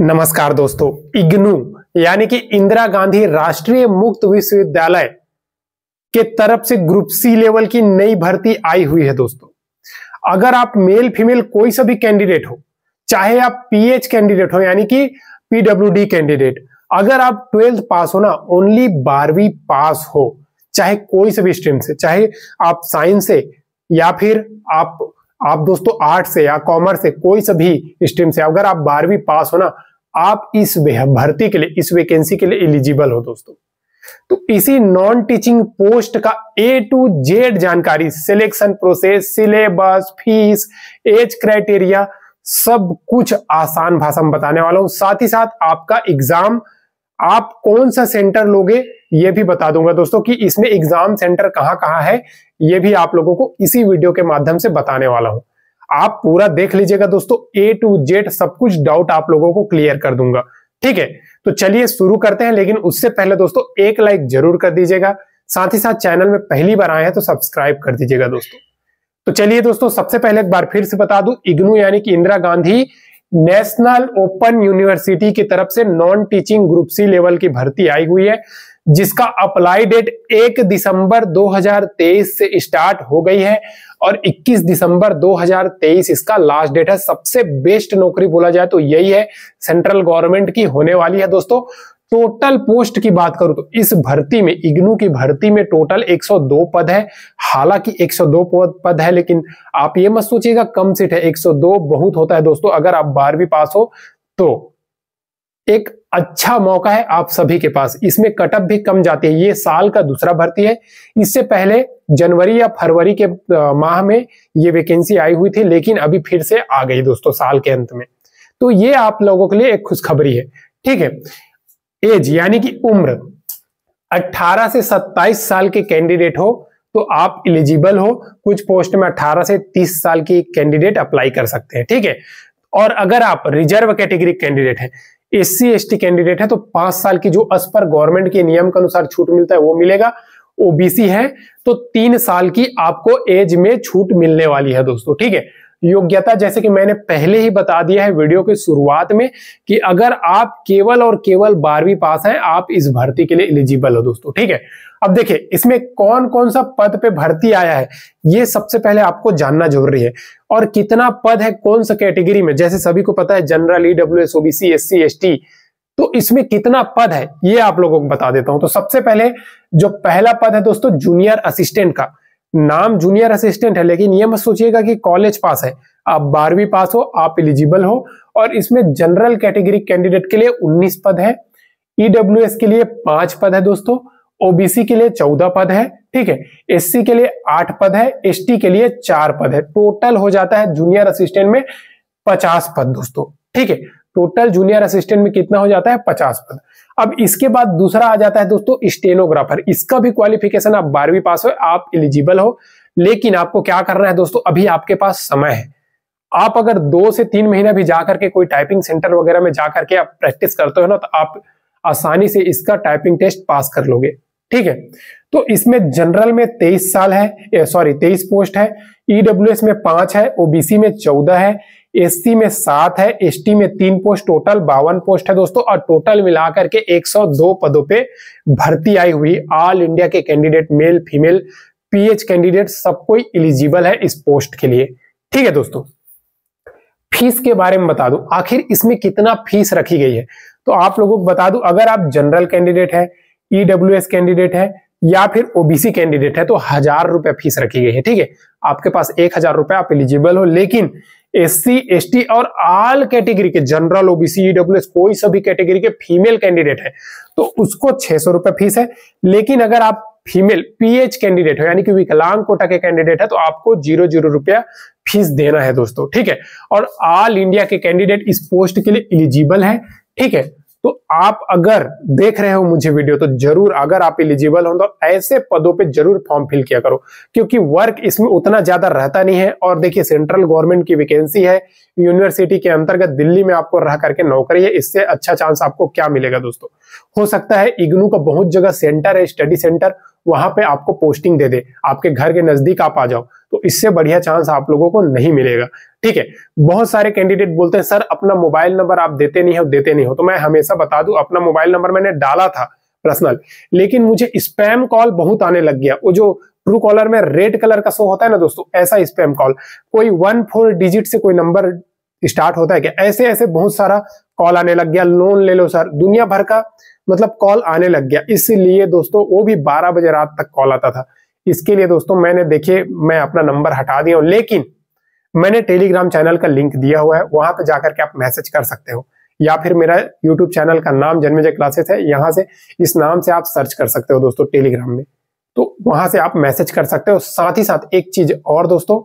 नमस्कार दोस्तों इग्नू यानी कि इंदिरा गांधी राष्ट्रीय मुक्त विश्वविद्यालय के तरफ से ग्रुप सी लेवल की नई भर्ती आई हुई है दोस्तों अगर आप मेल फीमेल कोई सभी कैंडिडेट हो चाहे आप पीएच कैंडिडेट हो यानी कि पीडब्ल्यूडी कैंडिडेट अगर आप ट्वेल्थ पास हो ना ओनली बारहवीं पास हो चाहे कोई सभी स्ट्रीम से चाहे आप साइंस से या फिर आप आप दोस्तों आर्ट से या कॉमर्स से कोई सभी भी स्ट्रीम से अगर आप बारहवीं पास हो ना आप इस भर्ती के लिए इस वैकेंसी के लिए एलिजिबल हो दोस्तों तो इसी नॉन टीचिंग पोस्ट का ए टू जेड जानकारी selection process syllabus fees age criteria सब कुछ आसान भाषा में बताने वाला हूं साथ ही साथ आपका एग्जाम आप कौन सा सेंटर लोगे ये भी बता दूंगा दोस्तों कि इसमें एग्जाम सेंटर कहाँ कहाँ है ये भी आप लोगों को इसी वीडियो के माध्यम से बताने वाला हूँ आप पूरा देख लीजिएगा दोस्तों ए टू जेड सब कुछ डाउट आप लोगों को क्लियर कर दूंगा ठीक है तो चलिए शुरू करते हैं लेकिन उससे पहले दोस्तों एक लाइक जरूर कर दीजिएगा साथ ही साथ चैनल में पहली बार आए हैं तो सब्सक्राइब कर दीजिएगा दोस्तों तो चलिए दोस्तों सबसे पहले एक बार फिर से बता दूं इग्नू यानी कि Indira Gandhi national open university की तरफ से non teaching group C level की भर्ती आई हुई है जिसका अप्लाई डेट 1 दिसंबर 2023 से स्टार्ट हो गई है और 21 दिसंबर 2023 इसका लास्ट डेट है सबसे बेस्ट नौकरी बोला जाए तो यही है सेंट्रल गवर्नमेंट की होने वाली है दोस्तों टोटल पोस्ट की बात करूं तो इस भर्ती में इग्नू की भर्ती में टोटल 102 पद है हालांकि 102 पद पद है लेकिन आप ये मत सोचिएगा कम सीट है 102 बहुत होता है दोस्तों अगर आप बारहवीं पास हो तो एक अच्छा मौका है आप सभी के पास इसमें कटअप भी कम जाती है ये साल का दूसरा भर्ती है इससे पहले जनवरी या फरवरी के माह में ये वैकेंसी आई हुई थी लेकिन अभी फिर से आ गई दोस्तों साल के अंत में तो ये आप लोगों के लिए एक खुशखबरी है ठीक है एज यानी कि उम्र 18 से 27 साल के कैंडिडेट हो तो आप इलिजिबल हो कुछ पोस्ट में 18 से 30 साल की कैंडिडेट अप्लाई कर सकते हैं ठीक है और अगर आप रिजर्व कैटेगरी कैंडिडेट हैं एस सी कैंडिडेट है तो पांच साल की जो अस पर गवर्नमेंट के नियम के अनुसार छूट मिलता है वो मिलेगा ओबीसी है तो तीन साल की आपको एज में छूट मिलने वाली है दोस्तों ठीक है योग्यता जैसे कि मैंने पहले ही बता दिया है वीडियो की शुरुआत में कि अगर आप केवल और केवल बारहवीं पास हैं आप इस भर्ती के लिए एलिजिबल हो दोस्तों ठीक है अब देखिए इसमें कौन कौन सा पद पे भर्ती आया है ये सबसे पहले आपको जानना जरूरी है और कितना पद है कौन सा कैटेगरी में जैसे सभी को पता है general E W S OBC S C तो इसमें कितना पद है ये आप लोगों को बता देता हूं तो सबसे पहले जो पहला पद है दोस्तों जूनियर असिस्टेंट का नाम जूनियर असिस्टेंट है लेकिन ये मत सोचिएगा कि कॉलेज पास है आप बारहवीं पास हो आप एलिजिबल हो और इसमें जनरल कैटेगरी कैंडिडेट के लिए 19 पद है ईडब्ल्यू e के लिए पांच पद है दोस्तों ओबीसी के लिए चौदह पद है ठीक है एससी के लिए आठ पद है एसटी के लिए चार पद है टोटल हो जाता है जूनियर असिस्टेंट में पचास पद दोस्तों ठीक है टोटल जूनियर असिस्टेंट में कितना हो जाता है पचास पद अब इसके बाद दूसरा आ जाता है दोस्तों स्टेनोग्राफर इसका भी क्वालिफिकेशन आप बारहवीं पास हो आप एलिजिबल हो लेकिन आपको क्या करना है दोस्तों अभी आपके पास समय है आप अगर दो से तीन महीना भी जाकर के कोई टाइपिंग सेंटर वगैरह में जाकर के आप प्रैक्टिस करते हो ना तो आप आसानी से इसका टाइपिंग टेस्ट पास कर लोगे ठीक है तो इसमें जनरल में तेईस साल है सॉरी तेईस पोस्ट है ईडब्ल्यूएस e में पांच है ओबीसी में चौदह है एससी में सात है एसटी में तीन पोस्ट टोटल बावन पोस्ट है दोस्तों और टोटल मिलाकर के 102 पदों पे भर्ती आई हुई ऑल इंडिया के candidate male female PH candidate सब कोई इलिजिबल है इस पोस्ट के लिए ठीक है दोस्तों फीस के बारे में बता दू आखिर इसमें कितना फीस रखी गई है तो आप लोगों को बता दू अगर आप जनरल कैंडिडेट है ईडब्ल्यू e कैंडिडेट है या फिर ओबीसी कैंडिडेट है तो हजार रुपए फीस रखी गई है ठीक है आपके पास एक हजार रुपए आप एलिजिबल हो लेकिन एससी एसटी और आल कैटेगरी के जनरल ओबीसी ईडब्ल्यूएस कोई सभी कैटेगरी के फीमेल कैंडिडेट है तो उसको छह सौ रुपए फीस है लेकिन अगर आप फीमेल पीएच कैंडिडेट हो यानी कि विकलांग कोटा के कैंडिडेट है तो आपको जीरो जीरो रुपया फीस देना है दोस्तों ठीक है और ऑल इंडिया के कैंडिडेट इस पोस्ट के लिए एलिजिबल है ठीक है तो आप अगर देख रहे हो मुझे वीडियो तो जरूर अगर आप एलिजिबल हो तो ऐसे पदों पे जरूर फॉर्म फिल किया करो क्योंकि वर्क इसमें उतना ज्यादा रहता नहीं है और देखिए सेंट्रल गवर्नमेंट की वैकेंसी है यूनिवर्सिटी के अंतर्गत दिल्ली में आपको रह करके नौकरी है इससे अच्छा चांस आपको क्या मिलेगा दोस्तों हो सकता है इग्नू का बहुत जगह सेंटर है स्टडी सेंटर वहां पे आपको पोस्टिंग दे दे आपके घर के नजदीक आप आ जाओ तो इससे बढ़िया चांस आप लोगों को नहीं मिलेगा ठीक है बहुत सारे कैंडिडेट बोलते हैं सर अपना मोबाइल नंबर आप देते नहीं हो देते नहीं हो तो मैं हमेशा बता दू अपना मोबाइल नंबर मैंने डाला था पर्सनल लेकिन मुझे स्पैम कॉल बहुत आने लग गया वो जो ट्रू कॉलर में रेड कलर का शो होता है ना दोस्तों ऐसा स्पैम कॉल कोई वन फोर डिजिट से कोई नंबर स्टार्ट होता है क्या ऐसे ऐसे बहुत सारा कॉल आने लग गया लोन ले लो सर दुनिया भर का मतलब कॉल आने लग गया इसलिए दोस्तों वो भी 12 बजे रात तक कॉल आता था इसके लिए दोस्तों मैंने देखे मैं अपना नंबर हटा दिया हूं लेकिन मैंने टेलीग्राम चैनल का लिंक दिया हुआ है वहां पर जाकर के आप मैसेज कर सकते हो या फिर मेरा यूट्यूब चैनल का नाम जन्मेजय क्लासेस है यहाँ से इस नाम से आप सर्च कर सकते हो दोस्तों टेलीग्राम में तो वहां से आप मैसेज कर सकते हो साथ ही साथ एक चीज और दोस्तों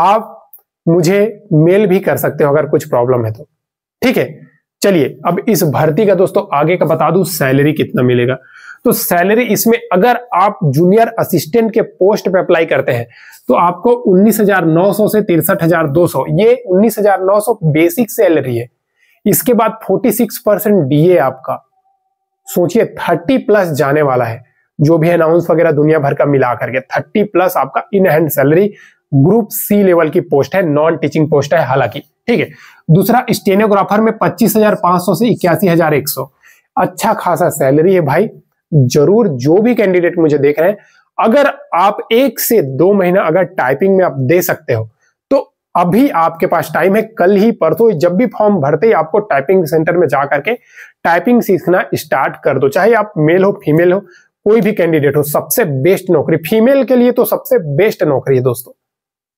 आप मुझे मेल भी कर सकते हो अगर कुछ प्रॉब्लम है तो ठीक है चलिए अब इस भर्ती का दोस्तों आगे का बता दू सैलरी कितना मिलेगा तो सैलरी इसमें अगर आप जूनियर असिस्टेंट के पोस्ट पे अप्लाई करते हैं तो आपको 19,900 से तिरसठ ये 19,900 बेसिक सैलरी है इसके बाद 46 परसेंट डी आपका सोचिए 30 प्लस जाने वाला है जो भी अनाउंस वगैरह दुनिया भर का मिला करके 30 प्लस आपका in hand salary group C level की पोस्ट है नॉन टीचिंग पोस्ट है हालांकि ठीक है दूसरा स्टेनोग्राफर में 25,500 से इक्यासी अच्छा खासा सैलरी है भाई जरूर जो भी कैंडिडेट मुझे देख रहे हैं अगर आप एक से दो महीना अगर टाइपिंग में आप दे सकते हो तो अभी आपके पास टाइम है कल ही परसों जब भी फॉर्म भरते ही आपको टाइपिंग सेंटर में जा करके टाइपिंग सीखना स्टार्ट कर दो चाहे आप मेल हो फीमेल हो कोई भी कैंडिडेट हो सबसे बेस्ट नौकरी फीमेल के लिए तो सबसे बेस्ट नौकरी है दोस्तों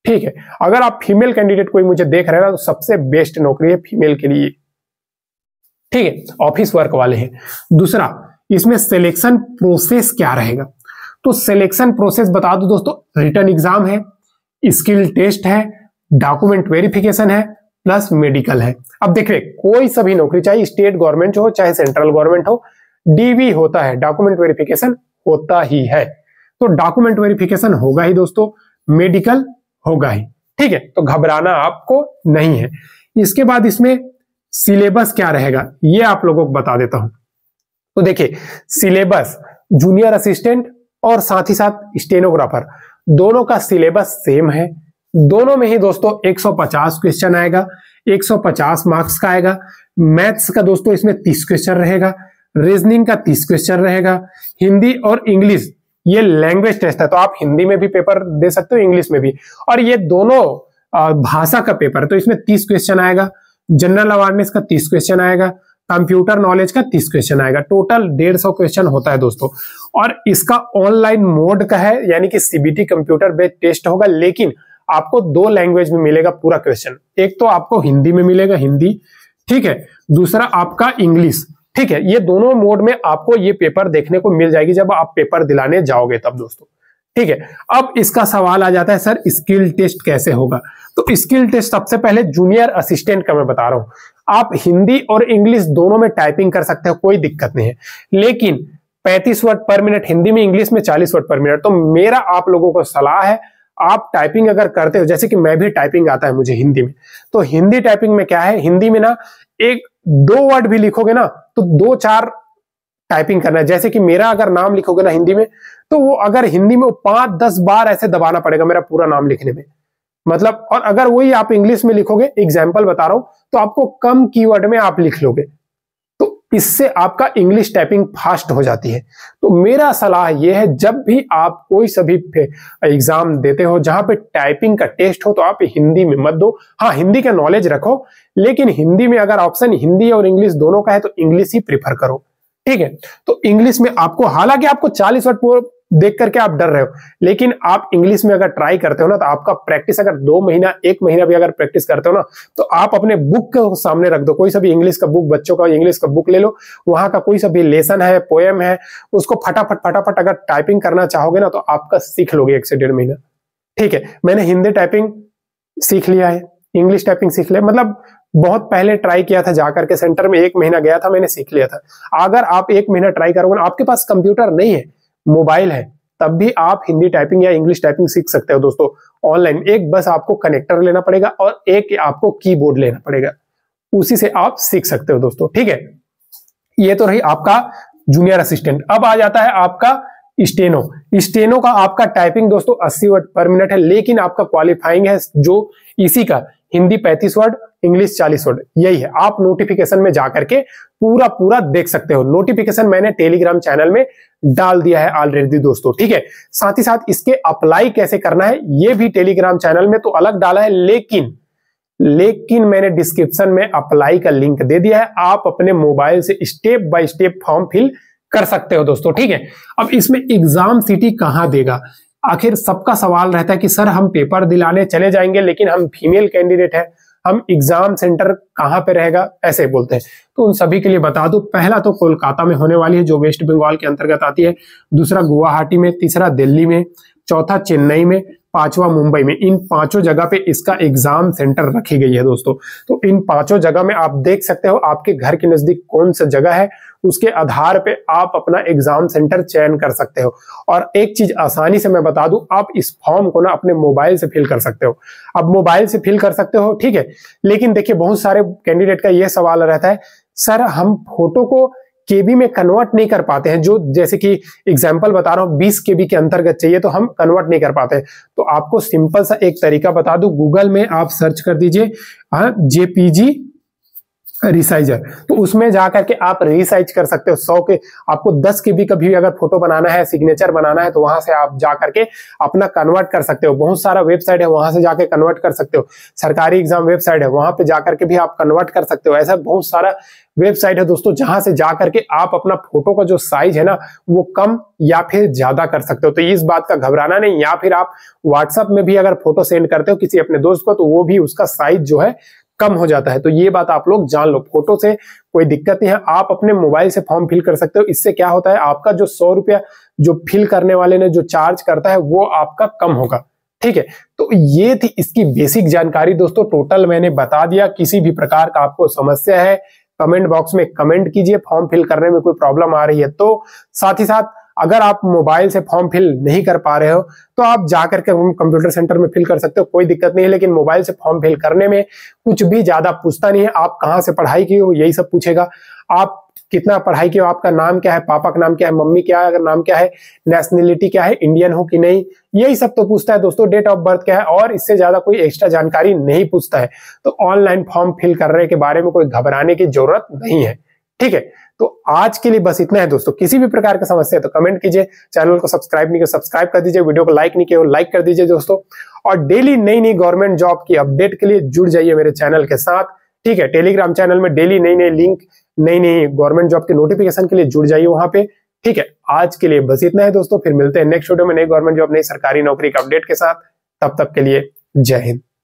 ठीक है अगर आप फीमेल कैंडिडेट कोई मुझे देख रहे हैं तो सबसे बेस्ट नौकरी है फीमेल के लिए ठीक है ऑफिस वर्क वाले हैं दूसरा इसमें सिलेक्शन प्रोसेस क्या रहेगा तो सिलेक्शन प्रोसेस बता दो दोस्तों रिटर्न एग्जाम है स्किल टेस्ट है डॉक्यूमेंट वेरिफिकेशन है प्लस मेडिकल है अब देखिए कोई सभी नौकरी चाहे स्टेट गवर्नमेंट हो चाहे सेंट्रल गवर्नमेंट हो डीवी होता है डॉक्यूमेंट वेरिफिकेशन होता ही है तो डॉक्यूमेंट वेरिफिकेशन होगा ही दोस्तों मेडिकल होगा ही ठीक है तो घबराना आपको नहीं है इसके बाद इसमें सिलेबस क्या रहेगा ये आप लोगों को बता देता हूं तो देखिए सिलेबस जूनियर असिस्टेंट और साथ ही साथ स्टेनोग्राफर दोनों का सिलेबस सेम है दोनों में ही दोस्तों 150 क्वेश्चन आएगा 150 मार्क्स का आएगा मैथ्स का दोस्तों इसमें 30 क्वेश्चन रहेगा रीजनिंग का 30 क्वेश्चन रहेगा हिंदी और इंग्लिश ये लैंग्वेज टेस्ट है तो आप हिंदी में भी पेपर दे सकते हो इंग्लिश में भी और ये दोनों भाषा का पेपर तो इसमें तीस क्वेश्चन आएगा जनरल अवेयरनेस का तीस क्वेश्चन आएगा कंप्यूटर नॉलेज का तीस क्वेश्चन आएगा टोटल डेढ़ सौ क्वेश्चन होता है दोस्तों और इसका ऑनलाइन मोड का है यानी कि सीबीटी कंप्यूटर बेस्ड टेस्ट होगा लेकिन आपको दो लैंग्वेज में मिलेगा पूरा क्वेश्चन एक तो आपको हिंदी में मिलेगा हिंदी ठीक है दूसरा आपका इंग्लिश ठीक है ये दोनों मोड में आपको ये पेपर देखने को मिल जाएगी जब आप पेपर दिलाने जाओगे तब दोस्तों ठीक है अब इसका सवाल आ जाता है सर स्किल टेस्ट कैसे होगा तो स्किल टेस्ट सबसे पहले जूनियर असिस्टेंट का मैं बता रहा हूं आप हिंदी और इंग्लिश दोनों में टाइपिंग कर सकते हो कोई दिक्कत नहीं है लेकिन 35 वर्ड पर मिनट हिंदी में इंग्लिश में 40 वर्ड पर मिनट तो मेरा आप लोगों को सलाह है आप टाइपिंग अगर करते हो जैसे कि मैं भी टाइपिंग आता है मुझे हिंदी में तो हिंदी टाइपिंग में क्या है हिंदी में ना एक दो वर्ड भी लिखोगे ना तो दो चार टाइपिंग करना है जैसे कि मेरा अगर नाम लिखोगे ना हिंदी में तो वो अगर हिंदी में पांच दस बार ऐसे दबाना पड़ेगा मेरा पूरा नाम लिखने में मतलब और अगर वही आप इंग्लिश में लिखोगे एग्जाम्पल बता रहा हूं तो आपको कम कीवर्ड में आप लिख लोगे तो इससे आपका इंग्लिश टाइपिंग फास्ट हो जाती है तो मेरा सलाह यह है जब भी आप कोई सभी एग्जाम देते हो जहां पे टाइपिंग का टेस्ट हो तो आप हिंदी में मत दो हाँ हिंदी का नॉलेज रखो लेकिन हिंदी में अगर ऑप्शन हिंदी और इंग्लिश दोनों का है तो इंग्लिश ही प्रिफर करो ठीक है तो इंग्लिश में आपको हालांकि आपको 40 वर्ड देख करके आप डर रहे हो लेकिन आप इंग्लिश में अगर ट्राई करते हो ना तो आपका प्रैक्टिस अगर दो महीना एक महीना भी अगर प्रैक्टिस करते हो ना तो आप अपने बुक के सामने रख दो कोई सा भी इंग्लिश का बुक बच्चों का इंग्लिश का बुक ले लो वहां का कोई सा भी लेसन है पोएम है उसको फटाफट फटाफट अगर टाइपिंग करना चाहोगे ना तो आपका सीख लोगे एक से डेढ़ महीना ठीक है मैंने हिंदी टाइपिंग सीख लिया है इंग्लिश टाइपिंग सीख लिया मतलब बहुत पहले ट्राई किया था जाकर के सेंटर में एक महीना गया था मैंने सीख लिया था अगर आप एक महीना ट्राई करोगे आपके पास कंप्यूटर नहीं है मोबाइल है तब भी आप हिंदी टाइपिंग या इंग्लिश टाइपिंग सीख सकते हो दोस्तों ऑनलाइन एक बस आपको कनेक्टर लेना पड़ेगा और एक आपको कीबोर्ड लेना पड़ेगा उसी से आप सीख सकते हो दोस्तों ठीक है ये तो रही आपका जूनियर असिस्टेंट अब आ जाता है आपका स्टेनो स्टेनो का आपका टाइपिंग दोस्तों 80 वर्ड पर मिनट है लेकिन आपका क्वालिफाइंग है जो इसी का हिंदी 35 वर्ड इंग्लिश 40 वर्ड यही है आप नोटिफिकेशन में जाकर के पूरा पूरा देख सकते हो नोटिफिकेशन मैंने टेलीग्राम चैनल में डाल दिया है ऑलरेडी दोस्तों ठीक है साथ ही साथ इसके अप्लाई कैसे करना है ये भी टेलीग्राम चैनल में तो अलग डाला है लेकिन लेकिन मैंने डिस्क्रिप्शन में अप्लाई का लिंक दे दिया है आप अपने मोबाइल से step by step form fill कर सकते हो दोस्तों ठीक है अब इसमें एग्जाम सिटी कहाँ देगा आखिर सबका सवाल रहता है कि सर हम पेपर दिलाने चले जाएंगे लेकिन हम फीमेल कैंडिडेट है हम एग्जाम सेंटर कहाँ पे रहेगा ऐसे बोलते हैं तो उन सभी के लिए बता दो पहला तो कोलकाता में होने वाली है जो वेस्ट बंगाल के अंतर्गत आती है दूसरा गुवाहाटी में तीसरा दिल्ली में चौथा चेन्नई में पांचवा मुंबई में इन पांचों जगह पे इसका एग्जाम सेंटर रखी गई है दोस्तों तो इन पांचों जगह में आप देख सकते हो आपके घर के नजदीक कौन सा जगह है उसके आधार पे आप अपना एग्जाम सेंटर चयन कर सकते हो और एक चीज आसानी से मैं बता दूं आप इस फॉर्म को ना अपने मोबाइल से फिल कर सकते हो अब मोबाइल से फिल कर सकते हो ठीक है लेकिन देखिए बहुत सारे कैंडिडेट का यह सवाल रहता है सर हम फोटो को केबी में कन्वर्ट नहीं कर पाते हैं जो जैसे कि एग्जाम्पल बता रहा हूँ बीस केबी के अंतर्गत चाहिए तो हम कन्वर्ट नहीं कर पाते तो आपको सिंपल सा एक तरीका बता दू गूगल में आप सर्च कर दीजिए जेपीजी हाँ, रिसाइजर तो उसमें जा करके आप रिसाइज कर सकते हो सौ के आपको दस के भी कभी अगर फोटो बनाना है सिग्नेचर बनाना है तो वहां से आप जा करके अपना कन्वर्ट कर सकते हो बहुत सारा वेबसाइट है वहां से जाके कन्वर्ट कर सकते हो सरकारी एग्जाम वेबसाइट है वहां पे जाकर के भी आप कन्वर्ट कर सकते हो ऐसा बहुत सारा वेबसाइट है दोस्तों जहां से जा करके आप अपना फोटो का जो साइज है ना वो कम या फिर ज्यादा कर सकते हो तो इस बात का घबराना नहीं या फिर आप व्हाट्सअप में भी अगर फोटो सेंड करते हो किसी अपने दोस्त को तो वो भी उसका साइज जो है कम हो जाता है तो ये बात आप लोग जान लो फोटो से कोई दिक्कत नहीं है आप अपने मोबाइल से फॉर्म फिल कर सकते हो इससे क्या होता है आपका जो सौ रुपया जो फिल करने वाले ने जो चार्ज करता है वो आपका कम होगा ठीक है तो ये थी इसकी बेसिक जानकारी दोस्तों टोटल मैंने बता दिया किसी भी प्रकार का आपको समस्या है कमेंट बॉक्स में कमेंट कीजिए फॉर्म फिल करने में कोई प्रॉब्लम आ रही है तो साथ ही साथ अगर आप मोबाइल से फॉर्म फिल नहीं कर पा रहे हो तो आप जाकर के कंप्यूटर सेंटर में फिल कर सकते हो कोई दिक्कत नहीं है लेकिन मोबाइल से फॉर्म फिल करने में कुछ भी ज़्यादा पूछता नहीं है आप कहाँ से पढ़ाई की हो यही सब पूछेगा आप कितना पढ़ाई की हो आपका नाम क्या है पापा का नाम क्या है मम्मी क्या है अगर नाम क्या है नेशनलिटी क्या है इंडियन हो कि नहीं यही सब तो पूछता है दोस्तों डेट ऑफ बर्थ क्या है और इससे ज्यादा कोई एक्स्ट्रा जानकारी नहीं पूछता है तो ऑनलाइन फॉर्म फिल करने के बारे में कोई घबराने की जरूरत नहीं है ठीक है तो आज के लिए बस इतना है दोस्तों किसी भी प्रकार की समस्या है तो कमेंट कीजिए चैनल को सब्सक्राइब नहीं किया सब्सक्राइब कर दीजिए वीडियो को लाइक नहीं किया लाइक कर दीजिए दोस्तों और डेली नई नई गवर्नमेंट जॉब की अपडेट के लिए जुड़ जाइए मेरे चैनल के साथ ठीक है टेलीग्राम चैनल में डेली नई नई लिंक नई नई गवर्नमेंट जॉब के नोटिफिकेशन के लिए जुड़ जाइए वहां पे ठीक है आज के लिए बस इतना है दोस्तों फिर मिलते हैं नेक्स्ट वीडियो में नई गवर्नमेंट जॉब नई सरकारी नौकरी के अपडेट के साथ तब तक के लिए जय हिंद